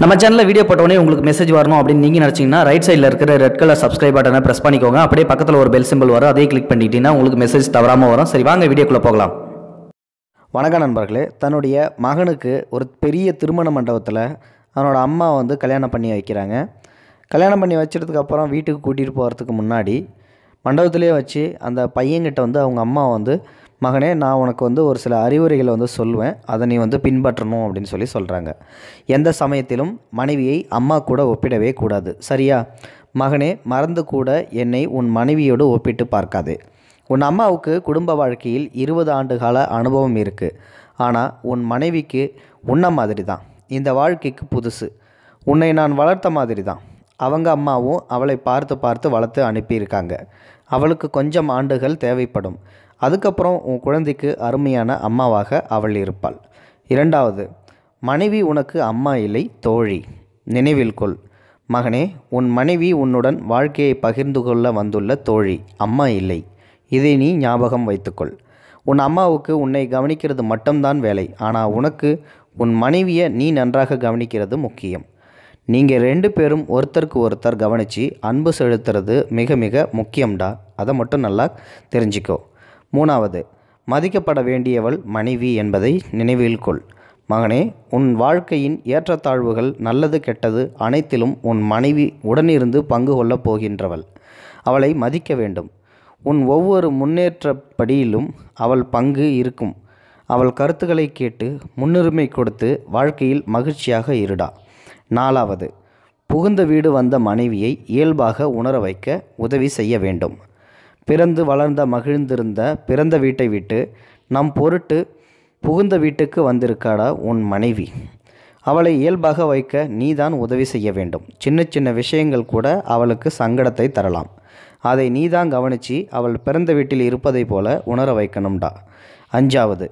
நம்ம சேனலில் வீடியோ போட்டோடனே உங்களுக்கு மெசேஜ் வரணும் அப்படின்னு நீங்கள் நினச்சிங்கன்னா ரைட் சைடில் இருக்கிற ரெட் கலர் சப்ஸ்கிரைப் பட்டனை ப்ரெஸ் பண்ணிக்கோங்க அப்படியே பக்கத்தில் ஒரு பெல் சிம்பிள் வரும் அதே கிளிக் பண்ணிக்கிட்டீங்கன்னா உங்களுக்கு மெசேஜ் தவறாமல் வரும் சரி வாங்க வீடியோக்குள்ளே போகலாம் வணக்க நண்பர்களே தன்னுடைய மகனுக்கு ஒரு பெரிய திருமண மண்டபத்தில் அவனோட அம்மா வந்து கல்யாணம் பண்ணி வைக்கிறாங்க கல்யாணம் பண்ணி வச்சதுக்கப்புறம் வீட்டுக்கு கூட்டிகிட்டு போகிறதுக்கு முன்னாடி மண்டபத்திலே வச்சு அந்த பையன்கிட்ட வந்து அவங்க அம்மா வந்து மகனே நான் உனக்கு வந்து ஒரு சில அறிவுரைகளை வந்து சொல்லுவேன் அதை நீ வந்து பின்பற்றணும் அப்படின்னு சொல்லி சொல்கிறாங்க எந்த சமயத்திலும் மனைவியை அம்மா கூட ஒப்பிடவே கூடாது சரியா மகனே மறந்து கூட என்னை உன் மனைவியோடு ஒப்பிட்டு பார்க்காதே உன் அம்மாவுக்கு குடும்ப வாழ்க்கையில் இருபது ஆண்டு கால அனுபவம் இருக்குது ஆனால் உன் மனைவிக்கு உன்ன மாதிரி தான் இந்த வாழ்க்கைக்கு புதுசு உன்னை நான் வளர்த்த மாதிரி தான் அவங்க அம்மாவும் அவளை பார்த்து பார்த்து வளர்த்து அனுப்பியிருக்காங்க அவளுக்கு கொஞ்சம் ஆண்டுகள் தேவைப்படும் அதுக்கப்புறம் உன் குழந்தைக்கு அருமையான அம்மாவாக அவள் இருப்பாள் இரண்டாவது மனைவி உனக்கு அம்மா இல்லை தோழி நினைவில் கொள் மகனே உன் மனைவி உன்னுடன் வாழ்க்கையை பகிர்ந்து கொள்ள வந்துள்ள தோழி அம்மா இல்லை இதை நீ ஞாபகம் வைத்துக்கொள் உன் அம்மாவுக்கு உன்னை கவனிக்கிறது மட்டும்தான் வேலை ஆனால் உனக்கு உன் மனைவியை நீ நன்றாக கவனிக்கிறது முக்கியம் நீங்கள் ரெண்டு பேரும் ஒருத்தருக்கு ஒருத்தர் கவனித்து அன்பு செலுத்துறது மிக மிக முக்கியம்டா அதை மட்டும் நல்லா தெரிஞ்சுக்கோ மூணாவது மதிக்கப்பட வேண்டியவள் மனைவி என்பதை நினைவில் கொள் மகனே உன் வாழ்க்கையின் ஏற்றத்தாழ்வுகள் நல்லது கெட்டது அனைத்திலும் உன் மனைவி உடனிருந்து பங்கு கொள்ளப் போகின்றவள் அவளை மதிக்க வேண்டும் உன் ஒவ்வொரு முன்னேற்ற படியிலும் அவள் பங்கு இருக்கும் அவள் கருத்துக்களை கேட்டு முன்னுரிமை கொடுத்து வாழ்க்கையில் மகிழ்ச்சியாக இருடா நாலாவது புகுந்த வீடு வந்த மனைவியை இயல்பாக உணர வைக்க உதவி செய்ய வேண்டும் பிறந்து வளர்ந்த மகிழ்ந்திருந்த பிறந்த வீட்டை விட்டு நம் பொருட்டு புகுந்த வீட்டுக்கு வந்திருக்காடா உன் மனைவி அவளை இயல்பாக வைக்க நீதான் உதவி செய்ய வேண்டும் சின்ன சின்ன விஷயங்கள் கூட அவளுக்கு சங்கடத்தை தரலாம் அதை நீதான் கவனித்து அவள் பிறந்த வீட்டில் இருப்பதை போல உணர வைக்கணும்டா அஞ்சாவது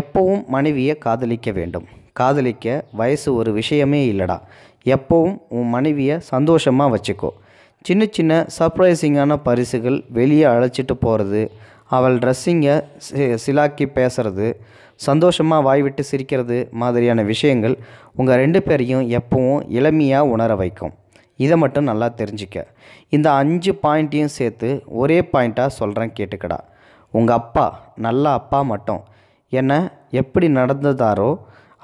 எப்பவும் மனைவியை காதலிக்க வேண்டும் காதலிக்க வயசு ஒரு விஷயமே இல்லைடா எப்பவும் உன் மனைவியை சந்தோஷமாக வச்சுக்கோ சின்ன சின்ன சர்ப்ரைசிங்கான பரிசுகள் வெளியே அழைச்சிட்டு போகிறது அவள் ட்ரெஸ்ஸிங்கை சிலாக்கி பேசுகிறது சந்தோஷமாக வாய் விட்டு சிரிக்கிறது மாதிரியான விஷயங்கள் உங்கள் ரெண்டு பேரையும் எப்பவும் இளமையாக உணர வைக்கும் இதை மட்டும் நல்லா தெரிஞ்சுக்க இந்த அஞ்சு பாயிண்ட்டையும் சேர்த்து ஒரே பாயிண்ட்டாக சொல்கிறேன் கேட்டுக்கடா உங்கள் அப்பா நல்ல அப்பா மட்டும் என்ன எப்படி நடந்ததாரோ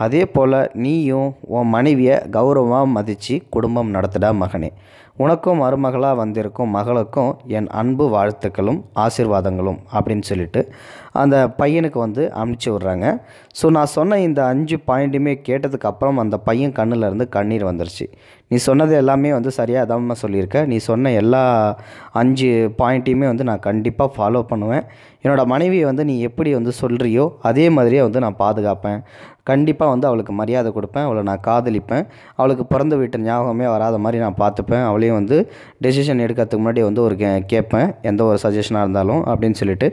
அதே போல் நீயும் உன் மனைவியை கௌரவமாக மதித்து குடும்பம் நடத்துடா மகனே உனக்கும் மருமகளாக வந்திருக்கும் மகளுக்கும் என் அன்பு வாழ்த்துக்களும் ஆசிர்வாதங்களும் அப்படின்னு சொல்லிட்டு அந்த பையனுக்கு வந்து அனுப்பிச்சி விட்றாங்க ஸோ நான் சொன்ன இந்த அஞ்சு பாயிண்ட்டுமே கேட்டதுக்கு அப்புறம் அந்த பையன் கண்ணில் இருந்து கண்ணீர் வந்துருச்சு நீ சொன்னது எல்லாமே வந்து சரியாக தான் சொல்லியிருக்க நீ சொன்ன எல்லா அஞ்சு பாயிண்ட்டையுமே வந்து நான் கண்டிப்பாக ஃபாலோ பண்ணுவேன் என்னோடய மனைவியை வந்து நீ எப்படி வந்து சொல்கிறியோ அதே மாதிரியே வந்து நான் பாதுகாப்பேன் கண்டிப்பாக வந்து அவளுக்கு மரியாதை கொடுப்பேன் அவளை நான் காதலிப்பேன் அவளுக்கு பிறந்து வீட்டு ஞாபகமே வராத மாதிரி நான் பார்த்துப்பேன் அவளை அவங்களையும் வந்து டெசிஷன் எடுக்கிறதுக்கு முன்னாடி வந்து ஒரு கே கேட்பேன் எந்த ஒரு சஜஷனாக இருந்தாலும் அப்படின்னு சொல்லிட்டு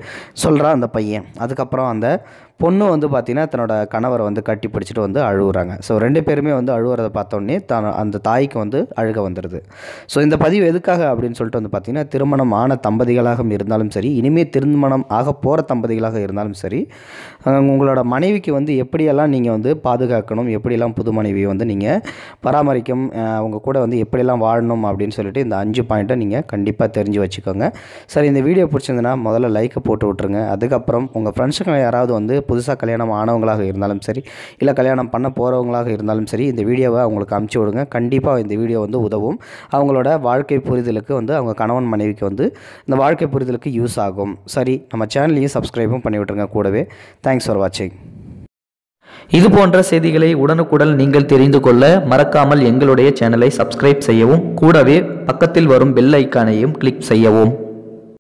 சொல்கிறான் அந்த பையன் அதுக்கப்புறம் அந்த பொண்ணு வந்து பார்த்திங்கன்னா தன்னோட கணவரை வந்து கட்டி பிடிச்சிட்டு வந்து அழுகுறாங்க ஸோ ரெண்டு பேருமே வந்து அழுகிறத பார்த்தோன்னே தான் அந்த தாய்க்கு வந்து அழுக வந்துடுது ஸோ இந்த பதிவு எதுக்காக அப்படின்னு சொல்லிட்டு வந்து பார்த்திங்கன்னா திருமணம் ஆன தம்பதிகளாக இருந்தாலும் சரி இனிமேல் திருமணம் ஆக போகிற தம்பதிகளாக இருந்தாலும் சரி உங்களோட மனைவிக்கு வந்து எப்படியெல்லாம் நீங்கள் வந்து பாதுகாக்கணும் எப்படியெல்லாம் புது மனைவியை வந்து நீங்கள் பராமரிக்கும் அவங்க கூட வந்து எப்படியெல்லாம் வாழணும் அப்படின்னு சொல்லிட்டு இந்த அஞ்சு பாயிண்ட்டை நீங்கள் கண்டிப்பாக தெரிஞ்சு வச்சுக்கோங்க சரி இந்த வீடியோ பிடிச்சிருந்ததுன்னா முதல்ல லைக்கை போட்டு விட்ருங்க அதுக்கப்புறம் உங்கள் ஃப்ரெண்ட்ஸுங்க யாராவது வந்து புதுசாக கல்யாணம் ஆனவங்களாக இருந்தாலும் சரி இல்லை கல்யாணம் பண்ண போகிறவங்களாக இருந்தாலும் சரி இந்த வீடியோவை அவங்களுக்கு அமுச்சு விடுங்க கண்டிப்பாக இந்த வீடியோ வந்து உதவும் அவங்களோட வாழ்க்கை புரிதலுக்கு வந்து அவங்க கணவன் மனைவிக்கு வந்து இந்த வாழ்க்கை புரிதலுக்கு யூஸ் ஆகும் சரி நம்ம சேனலையும் சப்ஸ்கிரைபும் பண்ணி விட்டுருங்க கூடவே தேங்க்ஸ் ஃபார் வாட்சிங் இது போன்ற செய்திகளை உடனுக்குடன் நீங்கள் தெரிந்து கொள்ள மறக்காமல் எங்களுடைய சேனலை சப்ஸ்கிரைப் செய்யவும் கூடவே பக்கத்தில் வரும் பெல் ஐக்கானையும் கிளிக் செய்யவும்